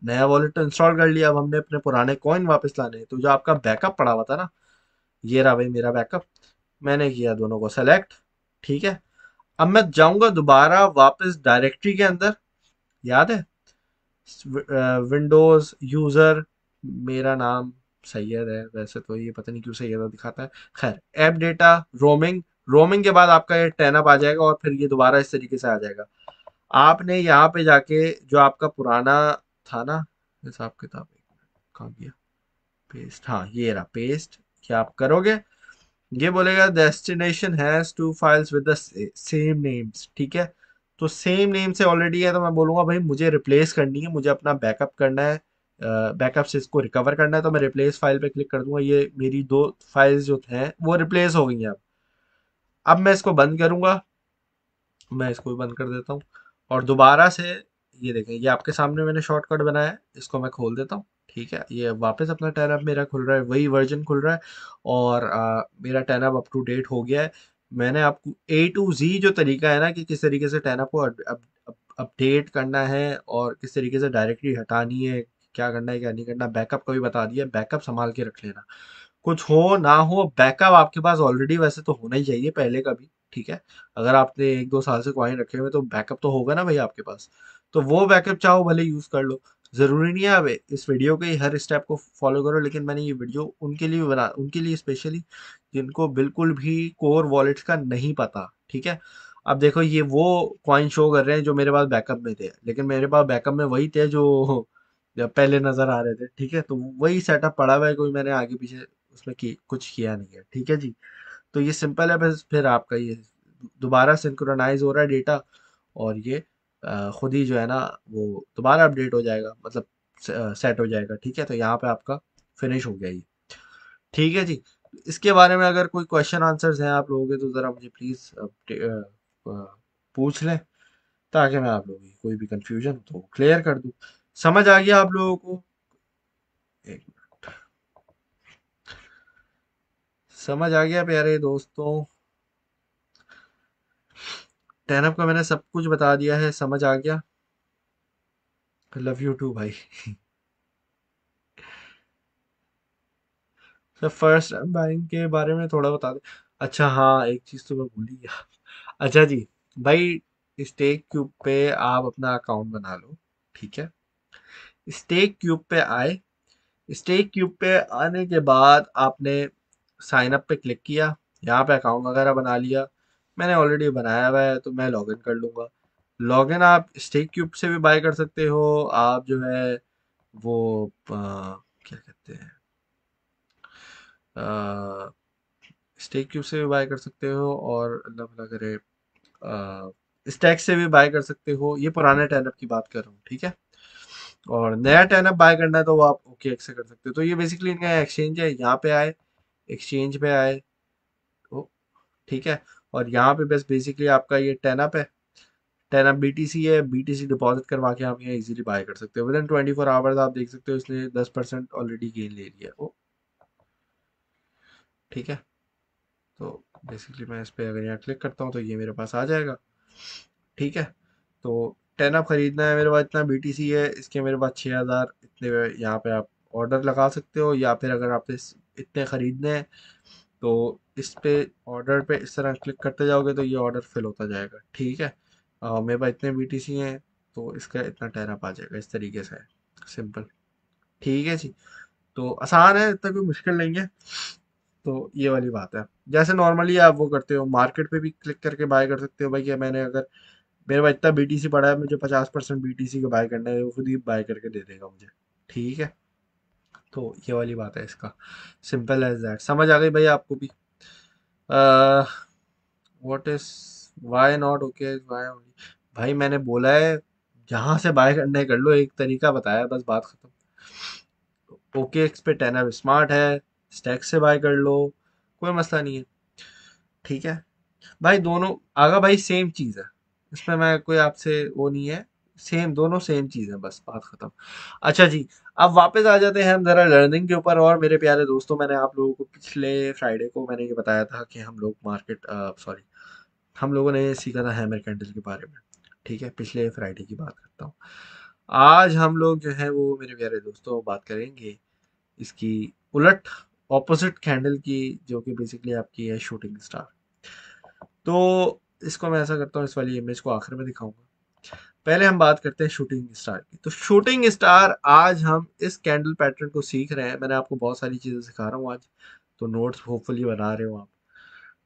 S1: नया वॉलेट तो इंस्टॉल कर लिया अब हमने अपने पुराने कॉइन वापस लाने तो जो आपका बैकअप पड़ा हुआ था ना ये रहा भाई मेरा बैकअप मैंने किया दोनों को सेलेक्ट ठीक है अब मैं जाऊंगा दोबारा वापस डायरेक्टरी के अंदर याद है विंडोज़ यूज़र मेरा नाम सैयद है वैसे तो ये पता नहीं क्यों सैयद दिखाता है खैर ऐप डेटा रोमिंग रोमिंग के बाद आपका ये टेन अप आ जाएगा और फिर ये दोबारा इस तरीके से आ जाएगा आपने यहाँ पे जाके जो आपका पुराना था ना हिसाब किताब गया पेस्ट हाँ ये रहा पेस्ट क्या आप करोगे ये बोलेगा destination has two files with the same names ठीक है तो सेम नेम से ऑलरेडी है तो मैं बोलूंगा भाई मुझे रिप्लेस करनी है मुझे अपना बैकअप करना है बैकअप से इसको रिकवर करना है तो मैं रिप्लेस फाइल पे क्लिक कर दूंगा ये मेरी दो फाइल्स जो हैं वो रिप्लेस हो गई हैं अब अब मैं इसको बंद करूंगा मैं इसको भी बंद कर देता हूँ और दोबारा से ये देखें ये आपके सामने मैंने शॉर्टकट बनाया है इसको मैं खोल देता हूँ ठीक है ये वापस अपना टैन मेरा खुल रहा है वही वर्जन खुल रहा है और आ, मेरा टैन अप टू डेट हो गया है मैंने आपको ए टू जी जो तरीका है ना कि किस तरीके से टैन को अपडेट करना है और किस तरीके से डायरेक्टली हटानी है क्या करना है क्या नहीं करना बैकअप का भी बता दिया बैकअप संभाल के रख लेना कुछ हो ना हो बैकअप आपके पास ऑलरेडी वैसे तो होना ही चाहिए पहले का भी ठीक है अगर आपने एक दो साल से क्वाइन रखे हुए तो बैकअप तो होगा ना भाई आपके पास तो वो बैकअप चाहो भले यूज़ कर लो ज़रूरी नहीं है अब इस वीडियो के हर स्टेप को फॉलो करो लेकिन मैंने ये वीडियो उनके लिए बना उनके लिए स्पेशली जिनको बिल्कुल भी कोर वॉलेट का नहीं पता ठीक है अब देखो ये वो कॉइन शो कर रहे हैं जो मेरे पास बैकअप में थे लेकिन मेरे पास बैकअप में वही थे जो पहले नज़र आ रहे थे ठीक है तो वही सेटअप पड़ा हुआ है कोई मैंने आगे पीछे उसमें की, कुछ किया नहीं है ठीक है जी तो ये सिंपल है बस फिर आपका ये दोबारा सिंक्रोनाइज हो रहा है डेटा और ये ख़ुद ही जो है ना वो दोबारा अपडेट हो जाएगा मतलब सेट हो जाएगा ठीक है तो यहाँ पे आपका फिनिश हो गया ये ठीक है जी इसके बारे में अगर कोई क्वेश्चन आंसर्स हैं आप लोगों के तो ज़रा मुझे प्लीज़ पूछ लें ताकि मैं आप लोगों की कोई भी कंफ्यूजन तो क्लियर कर दूँ समझ आ गया आप लोगों को एक मिनट समझ आ गया प्यारे दोस्तों तैनब का मैंने सब कुछ बता दिया है समझ आ गया लव यू टू भाई फर्स्ट बाइंग के बारे में थोड़ा बता दे अच्छा हाँ एक चीज़ तो मैं भूल ही गया अच्छा जी भाई स्टेक क्यूब पे आप अपना अकाउंट बना लो ठीक है स्टेक क्यूब पे आए स्टेक क्यूब पे आने के बाद आपने साइन अप पे क्लिक किया यहाँ पे अकाउंट वगैरह बना लिया मैंने ऑलरेडी बनाया हुआ है तो मैं लॉगिन कर लूँगा लॉगिन आप स्टेक क्यूब से भी बाय कर सकते हो आप जो है वो आ, क्या कहते हैं स्टेक क्यूब से भी बाय कर सकते हो और अल्लाह भला करे स्टैक से भी बाय कर सकते हो ये पुराने टैनअप की बात कर रहा हूँ ठीक है और नया टैनअप बाय करना है तो वो आप ओके एक्स से कर सकते हो तो ये बेसिकली इनका एक्सचेंज है यहाँ पे आए एक्सचेंज पे आए ठीक है और यहाँ पे बस बेसिकली आपका ये टेनअप है टेनअप बी टी सी है बी टी सी डिपॉजिट करवा के आप यहाँ इजीली बाय कर सकते हो within twenty four hours आप देख सकते हो इसने दस परसेंट ऑलरेडी गेन ले लिया ओ ठीक है तो बेसिकली मैं इस पर अगर यहाँ क्लिक करता हूँ तो ये मेरे पास आ जाएगा ठीक है तो टेन अप ख़रीदना है मेरे पास इतना बी टी सी है इसके मेरे पास छः हज़ार इतने यहाँ पे आप ऑर्डर लगा सकते हो या फिर अगर आप इस इतने ख़रीदने हैं तो इस पे ऑर्डर पे इस तरह क्लिक करते जाओगे तो ये ऑर्डर फिल होता जाएगा ठीक है आ, मेरे पास इतने बी टी हैं तो इसका इतना टैरअप आ जाएगा इस तरीके से सिंपल ठीक है जी तो आसान है इतना कोई मुश्किल नहीं है तो ये वाली बात है जैसे नॉर्मली आप वो करते हो मार्केट पे भी क्लिक करके बाय कर सकते हो भाई क्या मैंने अगर मेरे पास इतना बी टी सी पड़ा है मुझे पचास परसेंट बी टी सी का बाय करना है वो खुद ही बाय करके दे देगा मुझे ठीक है तो ये वाली बात है इसका सिंपल एज दैट समझ आ गई भाई आपको भी what is why not okay why भाई मैंने बोला है जहाँ से बाय करने कर लो एक तरीका बताया बस बात ख़त्म ओके एक्स पे टेन स्मार्ट है स्टैक से बाय कर लो कोई मसला नहीं है ठीक है भाई दोनों आगा भाई सेम चीज़ है इसमें मैं कोई आपसे वो नहीं है सेम दोनों सेम चीज़ है बस बात ख़त्म अच्छा जी अब वापस आ जाते हैं हम ज़रा लर्निंग के ऊपर और मेरे प्यारे दोस्तों मैंने आप लोगों को पिछले फ्राइडे को मैंने ये बताया था कि हम लोग मार्केट सॉरी हम लोगों ने सीखा था हैमर कैंडल के बारे में ठीक है पिछले फ्राइडे की बात करता हूँ आज हम लोग जो है वो मेरे प्यारे दोस्तों बात करेंगे इसकी उलट ऑपोजिट कैंडल की जो कि बेसिकली आपकी है शूटिंग स्टार तो इसको मैं ऐसा करता हूँ इस वाली इमेज को आखिर में दिखाऊंगा पहले हम बात करते हैं शूटिंग स्टार की तो शूटिंग स्टार आज हम इस कैंडल पैटर्न को सीख रहे हैं मैंने आपको बहुत सारी चीज़ें सिखा रहा हूँ आज तो नोट्स होपफुली बना रहे हो आप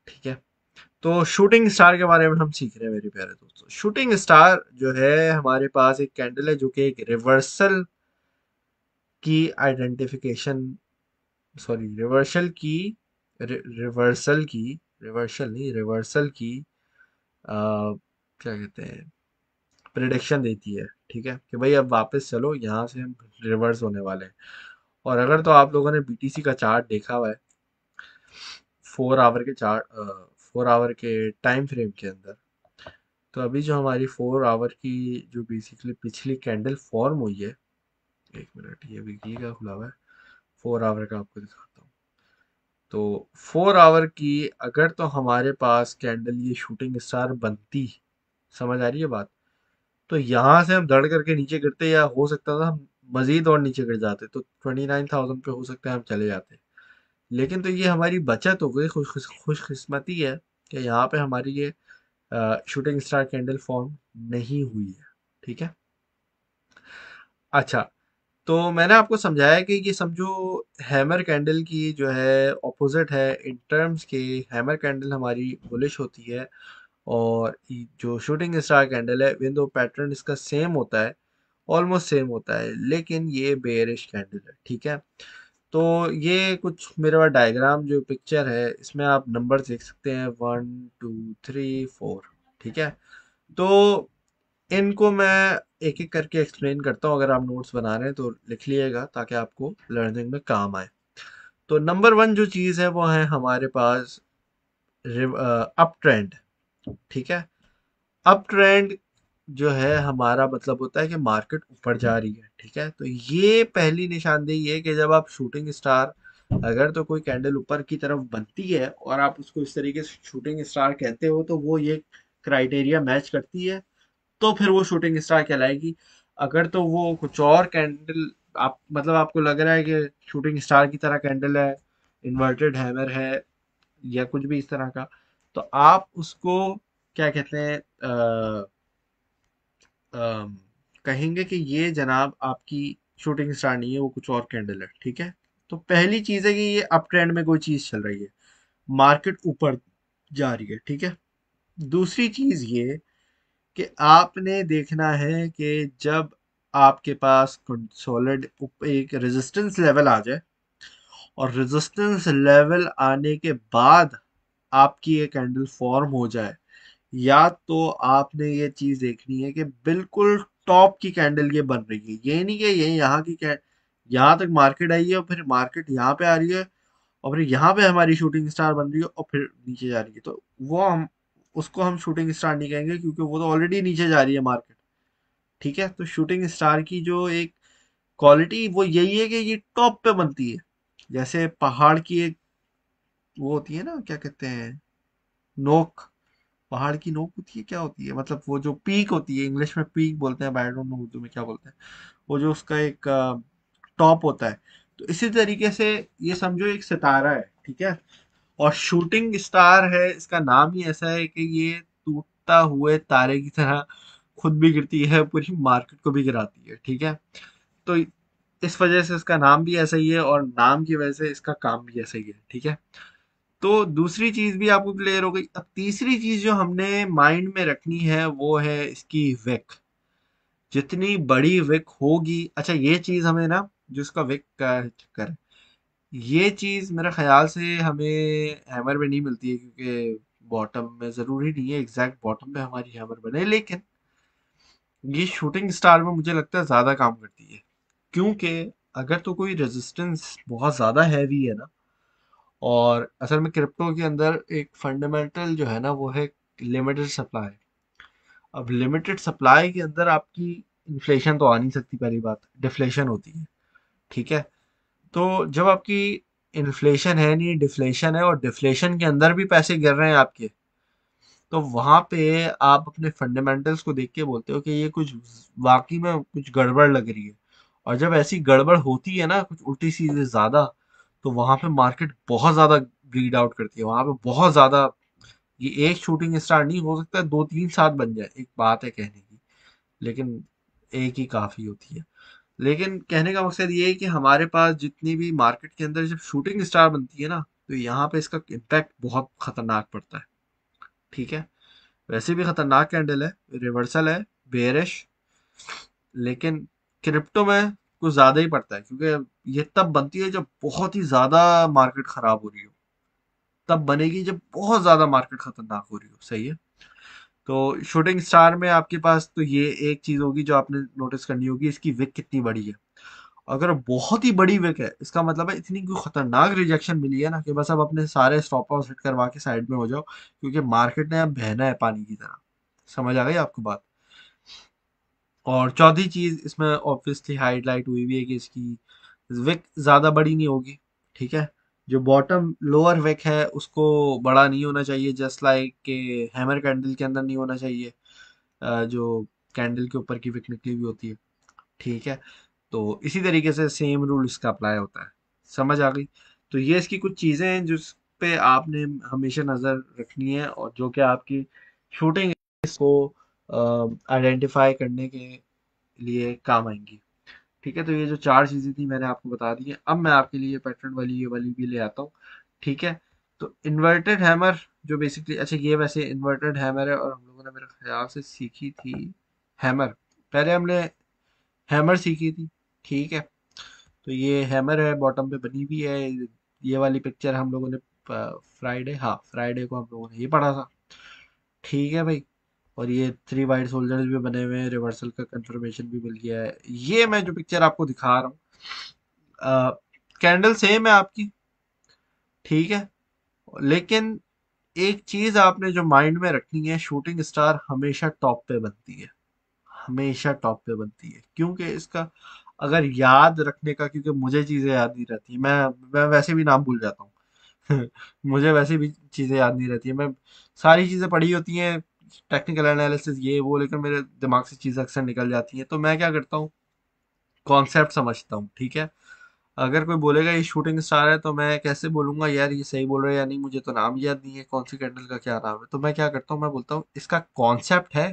S1: ठीक है तो शूटिंग स्टार के बारे में हम सीख रहे हैं मेरे प्यारे दोस्तों शूटिंग स्टार जो है हमारे पास एक कैंडल है जो कि एक रिवर्सल की आइडेंटिफिकेशन सॉरी रिवर्सल की रि, रिवर्सल की रिवर्सल नहीं रिवर्सल की आ, क्या कहते हैं प्रडिक्शन देती है ठीक है कि भाई अब वापस चलो यहाँ से हम रिवर्स होने वाले हैं और अगर तो आप लोगों ने बीटीसी का चार्ट देखा हुआ है फोर आवर के चार्ट फोर आवर के टाइम फ्रेम के अंदर तो अभी जो हमारी फोर आवर की जो बेसिकली पिछली कैंडल फॉर्म हुई है एक मिनट ये वीकली का खुला हुआ है फोर आवर का आपको दिखाता हूँ तो फोर आवर की अगर तो हमारे पास कैंडल ये शूटिंग स्टार बनती समझ आ रही है बात तो यहाँ से हम धड़ करके नीचे गिरते या हो सकता था हम मज़ीद और नीचे गिर जाते तो ट्वेंटी नाइन थाउजेंड पे हो सकता है हम चले जाते लेकिन तो ये हमारी बचत हो गई खुश खुशकस्मती है कि यहाँ पे हमारी ये शूटिंग स्टार कैंडल फॉर्म नहीं हुई है ठीक है अच्छा तो मैंने आपको समझाया कि ये समझो हैमर कैंडल की जो है ऑपोजिट है इन टर्म्स के हैमर कैंडल हमारी बुलिश होती है और जो शूटिंग स्टार कैंडल है विंडो पैटर्न इसका सेम होता है ऑलमोस्ट सेम होता है लेकिन ये बेरिश कैंडल है ठीक है तो ये कुछ मेरे पास डायग्राम जो पिक्चर है इसमें आप नंबर देख सकते हैं वन टू थ्री फोर ठीक है तो इनको मैं एक एक करके एक्सप्लेन करता हूँ अगर आप नोट्स बना रहे हैं तो लिख लिएगा ताकि आपको लर्निंग में काम आए तो नंबर वन जो चीज़ है वो है हमारे पास अप ट्रेंड ठीक है अप ट्रेंड जो है हमारा मतलब होता है कि मार्केट ऊपर जा रही है ठीक है तो ये पहली निशानदेही है कि जब आप शूटिंग स्टार अगर तो कोई कैंडल ऊपर की तरफ बनती है और आप उसको इस तरीके से शूटिंग स्टार कहते हो तो वो ये क्राइटेरिया मैच करती है तो फिर वो शूटिंग स्टार कहलाएगी अगर तो वो कुछ और कैंडल आप मतलब आपको लग रहा है कि शूटिंग स्टार की तरह कैंडल है इन्वर्टेड हैमर है या कुछ भी इस तरह का तो आप उसको क्या कहते हैं कहेंगे कि ये जनाब आपकी शूटिंग स्टार नहीं है वो कुछ और कैंडल है ठीक है तो पहली चीज़ है कि ये अप ट्रेंड में कोई चीज़ चल रही है मार्केट ऊपर जा रही है ठीक है दूसरी चीज़ ये कि आपने देखना है कि जब आपके पास सॉलिड एक रेजिस्टेंस लेवल आ जाए और रेजिस्टेंस लेवल आने के बाद आपकी ये कैंडल फॉर्म हो जाए या तो आपने ये चीज़ देखनी है कि बिल्कुल टॉप की कैंडल ये बन रही है ये नहीं कि ये यहाँ की यहाँ तक मार्केट आई है और फिर मार्केट यहाँ पे आ रही है और फिर यहाँ पे हमारी शूटिंग स्टार बन रही है और फिर नीचे जा रही है तो वो हम उसको हम शूटिंग स्टार नहीं कहेंगे क्योंकि वो तो ऑलरेडी नीचे जा रही है मार्केट ठीक है तो शूटिंग स्टार की जो एक क्वालिटी वो यही है कि ये टॉप पे बनती है जैसे पहाड़ की एक वो होती है ना क्या कहते हैं नोक पहाड़ की नोक होती है क्या होती है मतलब वो जो पीक होती है इंग्लिश में पीक बोलते हैं आई डोंट नो उर्दू में क्या बोलते हैं वो जो उसका एक टॉप होता है तो इसी तरीके से ये समझो एक सितारा है ठीक है और शूटिंग स्टार है इसका नाम ही ऐसा है कि ये टूटता हुए तारे की तरह खुद भी गिरती है पूरी मार्केट को भी गिराती है ठीक है तो इस वजह से इसका नाम भी ऐसा ही है और नाम की वजह से इसका काम भी ऐसा ही है ठीक है तो दूसरी चीज भी आपको क्लियर हो गई अब तीसरी चीज जो हमने माइंड में रखनी है वो है इसकी विक जितनी बड़ी विक होगी अच्छा ये चीज हमें ना जिसका विक का चक्कर है ये चीज़ मेरे ख्याल से हमें हैमर में नहीं मिलती है क्योंकि बॉटम में ज़रूरी नहीं है एग्जैक्ट बॉटम पे हमारी हैमर बने लेकिन ये शूटिंग स्टार में मुझे लगता है ज़्यादा काम करती है क्योंकि अगर तो कोई रेजिस्टेंस बहुत ज़्यादा हैवी है ना और असल में क्रिप्टो के अंदर एक फंडामेंटल जो है ना वो है लिमिटेड सप्लाई अब लिमिटेड सप्लाई के अंदर आपकी इन्फ्लेशन तो आ नहीं सकती पहली बात डिफ्लेशन होती है ठीक है तो जब आपकी इन्फ्लेशन है नहीं डिफ्लेशन है और डिफ्लेशन के अंदर भी पैसे गिर रहे हैं आपके तो वहाँ पे आप अपने फंडामेंटल्स को देख के बोलते हो कि ये कुछ वाकई में कुछ गड़बड़ लग रही है और जब ऐसी गड़बड़ होती है ना कुछ उल्टी सीधे ज़्यादा तो वहाँ पे मार्केट बहुत ज़्यादा ग्रीड आउट करती है वहाँ पे बहुत ज़्यादा ये एक शूटिंग स्टार नहीं हो सकता है दो तीन साथ बन जाए एक बात है कहने की लेकिन एक ही काफ़ी होती है लेकिन कहने का मकसद ये है कि हमारे पास जितनी भी मार्केट के अंदर जब शूटिंग स्टार बनती है ना तो यहाँ पे इसका इम्पैक्ट बहुत खतरनाक पड़ता है ठीक है वैसे भी खतरनाक कैंडल है रिवर्सल है बेरिश लेकिन क्रिप्टो में कुछ ज़्यादा ही पड़ता है क्योंकि ये तब बनती है जब बहुत ही ज़्यादा मार्केट ख़राब हो रही हो तब बनेगी जब बहुत ज़्यादा मार्केट ख़तरनाक हो रही हो सही है तो शूटिंग स्टार में आपके पास तो ये एक चीज़ होगी जो आपने नोटिस करनी होगी इसकी विक कितनी बड़ी है अगर बहुत ही बड़ी विक है इसका मतलब है इतनी कोई ख़तरनाक रिजेक्शन मिली है ना कि बस अब अपने सारे स्टॉप आउट हिट करवा के साइड में हो जाओ क्योंकि मार्केट ने अब बहना है पानी की तरह समझ आ गई आपको बात और चौथी चीज़ इसमें ऑब्वियसली हाईलाइट हुई हुई है कि इसकी विक ज़्यादा बड़ी नहीं होगी ठीक है जो बॉटम लोअर विक है उसको बड़ा नहीं होना चाहिए जस्ट लाइक के हैमर कैंडल के अंदर नहीं होना चाहिए जो कैंडल के ऊपर की विक निकली हुई होती है ठीक है तो इसी तरीके से सेम रूल इसका अप्लाई होता है समझ आ गई तो ये इसकी कुछ चीज़ें हैं जिस पे आपने हमेशा नज़र रखनी है और जो कि आपकी शूटिंग इसको आइडेंटिफाई करने के लिए काम आएंगी ठीक है तो ये जो चार चीज़ें थी मैंने आपको बता दी है अब मैं आपके लिए पैटर्न वाली ये वाली भी ले आता हूँ ठीक है तो इन्वर्टेड हैमर जो बेसिकली अच्छा ये वैसे इन्वर्टेड हैमर है और हम लोगों ने मेरे ख्याल से सीखी थी हैमर पहले हमने हैमर सीखी थी ठीक है तो ये हैमर है बॉटम पे बनी हुई है ये वाली पिक्चर हम लोगों ने फ्राइडे हाँ फ्राइडे को हम लोगों ने ये पढ़ा था ठीक है भाई और ये थ्री वाइट सोल्जर्स भी बने हुए हैं रिवर्सल का कंफर्मेशन भी मिल गया है ये मैं जो पिक्चर आपको दिखा रहा हूँ कैंडल सेम है आपकी ठीक है लेकिन एक चीज़ आपने जो माइंड में रखनी है शूटिंग स्टार हमेशा टॉप पे बनती है हमेशा टॉप पे बनती है क्योंकि इसका अगर याद रखने का क्योंकि मुझे चीज़ें याद नहीं रहती मैं मैं वैसे भी नाम भूल जाता हूँ मुझे वैसे भी चीज़ें याद नहीं रहती है मैं सारी चीज़ें पढ़ी होती हैं टेक्निकल एनालिसिस ये वो लेकिन मेरे दिमाग से चीज़ें अक्सर निकल जाती हैं तो मैं क्या करता हूँ कॉन्सेप्ट समझता हूँ ठीक है अगर कोई बोलेगा ये शूटिंग स्टार है तो मैं कैसे बोलूँगा यार ये सही बोल रहा है या नहीं मुझे तो नाम याद नहीं है कौन सी कैंडल का क्या नाम है तो मैं क्या करता हूँ मैं बोलता हूँ इसका कॉन्सेप्ट है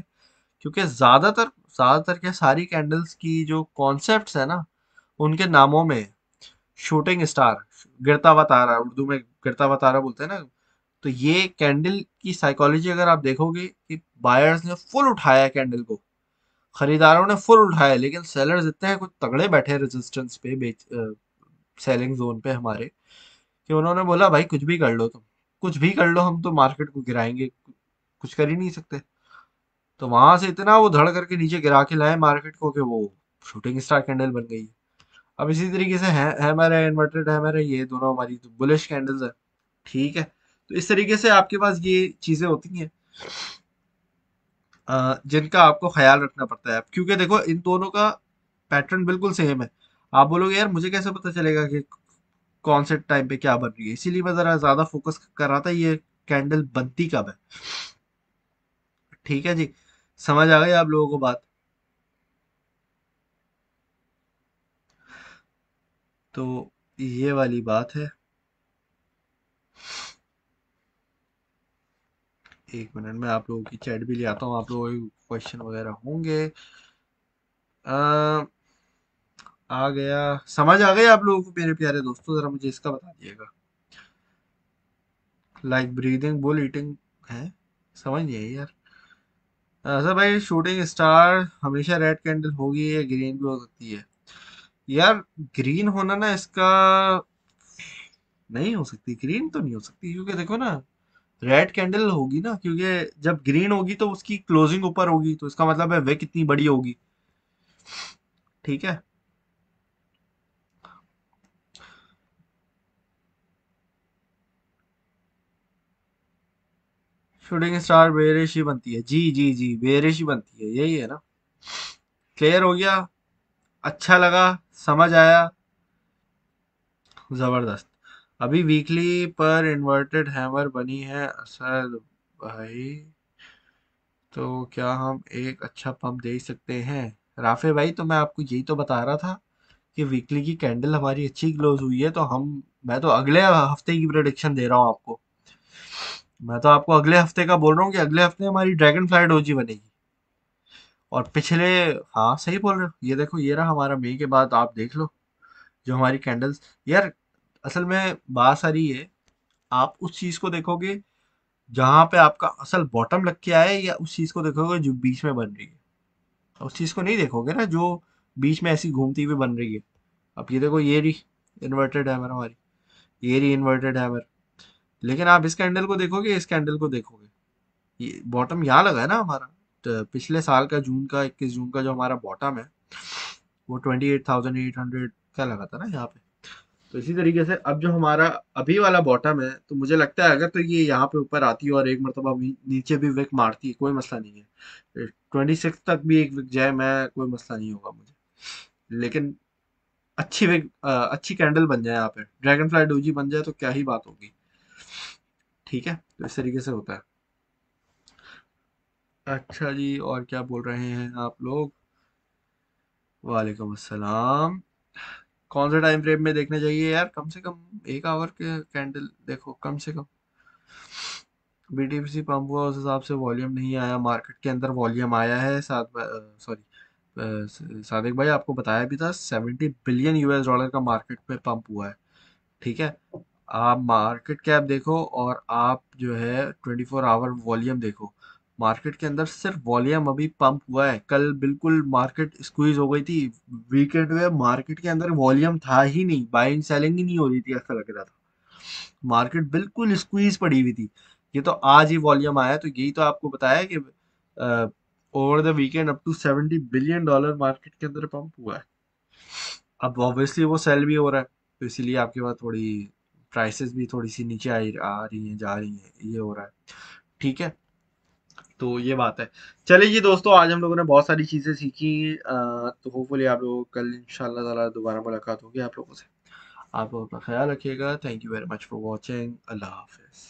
S1: क्योंकि ज़्यादातर ज़्यादातर के सारी कैंडल्स की जो कॉन्सेप्ट है ना उनके नामों में शूटिंग स्टार गिरता हुआ तारा उर्दू में गिरता हुआ तारा बोलते हैं ना तो ये कैंडल की साइकोलॉजी अगर आप देखोगे कि बायर्स ने फुल उठाया कैंडल को खरीदारों ने फुल उठाया लेकिन सेलर्स इतने कुछ तगड़े बैठे रेजिस्टेंस पे बेच सेलिंग जोन पे हमारे कि उन्होंने बोला भाई कुछ भी कर लो तुम कुछ भी कर लो हम तो मार्केट को गिराएंगे कुछ कर ही नहीं सकते तो वहां से इतना वो धड़ करके नीचे गिरा के लाए मार्केट को कि वो शूटिंग स्टार कैंडल बन गई अब इसी तरीके से है हमारे इन्वर्टेड है ये दोनों हमारी तो बुलिश कैंडल्स है ठीक है तो इस तरीके से आपके पास ये चीज़ें होती हैं जिनका आपको ख्याल रखना पड़ता है क्योंकि देखो इन दोनों का पैटर्न बिल्कुल सेम है आप बोलोगे यार मुझे कैसे पता चलेगा कि कौन से टाइम पे क्या बन रही है इसीलिए मैं ज़रा ज़्यादा फोकस कर रहा था ये कैंडल बनती कब है ठीक है जी समझ आ गई आप लोगों को बात तो ये वाली बात है एक मिनट में आप लोगों की चैट भी ले आता हूँ आप लोग क्वेश्चन वगैरह होंगे आ, आ गया समझ आ गई आप लोगों को मेरे प्यारे दोस्तों ज़रा मुझे इसका बता दिएगा लाइक ब्रीदिंग बुल ईटिंग है समझ नहीं आई यार सर भाई शूटिंग स्टार हमेशा रेड कैंडल होगी या ग्रीन भी हो सकती है यार ग्रीन होना ना इसका नहीं हो सकती ग्रीन तो नहीं हो सकती क्योंकि देखो ना रेड कैंडल होगी ना क्योंकि जब ग्रीन होगी तो उसकी क्लोजिंग ऊपर होगी तो इसका मतलब है वे कितनी बड़ी होगी ठीक है शूटिंग स्टार बेरिश ही बनती है जी जी जी बेरिश ही बनती है यही है ना क्लियर हो गया अच्छा लगा समझ आया जबरदस्त अभी वीकली पर इन्वर्टेड हैमर बनी है असद भाई तो क्या हम एक अच्छा पंप दे सकते हैं राफे भाई तो मैं आपको यही तो बता रहा था कि वीकली की कैंडल हमारी अच्छी क्लोज हुई है तो हम मैं तो अगले हफ्ते की प्रोडिक्शन दे रहा हूँ आपको मैं तो आपको अगले हफ्ते का बोल रहा हूँ कि अगले हफ्ते हमारी ड्रैगन फ्लाई डोजी बनेगी और पिछले हाँ सही बोल रहे हो ये देखो ये रहा हमारा मई के बाद आप देख लो जो हमारी कैंडल्स यार असल में बात सारी है आप उस चीज़ को देखोगे जहाँ पे आपका असल बॉटम लग के आए या उस चीज़ को देखोगे जो बीच में बन रही है उस चीज़ को नहीं देखोगे ना जो बीच में ऐसी घूमती हुई बन रही है अब ये देखो ये रही इन्वर्टेड हैमर हमारी ये रही इन्वर्टेड हैमर लेकिन आप इस कैंडल को देखोगे इस कैंडल को देखोगे ये बॉटम यहाँ लगा है ना हमारा तो पिछले साल का जून का इक्कीस जून का जो हमारा बॉटम है वो twenty eight thousand eight hundred का लगा था ना यहाँ पे तो इसी तरीके से अब जो हमारा अभी वाला बॉटम है तो मुझे लगता है अगर तो ये यहाँ पे ऊपर आती है और एक मरतबा नीचे भी विक मारती है कोई मसला नहीं है ट्वेंटी सिक्स तक भी एक विक जाए मैं कोई मसला नहीं होगा मुझे लेकिन अच्छी विक अच्छी कैंडल बन जाए यहाँ पे ड्रैगन फ्लाई डोजी बन जाए तो क्या ही बात होगी ठीक है तो इस तरीके से होता है अच्छा जी और क्या बोल रहे हैं आप लोग वालेकुम असलम कौन से टाइम फ्रेम में देखने चाहिए यार कम से कम एक आवर के कैंडल देखो कम से कम बीटीपीसी पंप हुआ उस हिसाब से वॉल्यूम नहीं आया मार्केट के अंदर वॉल्यूम आया है साथ सॉरी सादिक भाई आपको बताया भी था सेवेंटी बिलियन यूएस डॉलर का मार्केट में पंप हुआ है ठीक है आप मार्केट कैप देखो और आप जो है ट्वेंटी फोर आवर वॉल्यूम देखो मार्केट के अंदर सिर्फ वॉल्यूम अभी पंप हुआ है कल बिल्कुल मार्केट स्क्वीज हो गई थी वीकेंड में मार्केट के अंदर वॉल्यूम था ही नहीं बाइंग सेलिंग ही नहीं हो रही थी ऐसा लग रहा था मार्केट बिल्कुल स्क्वीज पड़ी हुई थी ये तो आज ही वॉल्यूम आया तो यही तो आपको बताया कि over the weekend up to seventy billion dollar market के अंदर पंप हुआ है अब ऑब्वियसली वो सेल भी हो रहा है तो इसीलिए आपके पास थोड़ी प्राइसेस भी थोड़ी सी नीचे आ रही हैं जा रही हैं ये हो रहा है ठीक है तो ये बात है चलिए जी दोस्तों आज हम लोगों ने बहुत सारी चीज़ें सीखी तो होपफुली आप लोग कल इंशाल्लाह दोबारा मुलाकात होगी आप लोगों से आप लोग अपना ख्याल रखिएगा thank you very much for watching अल्लाह हाफिज़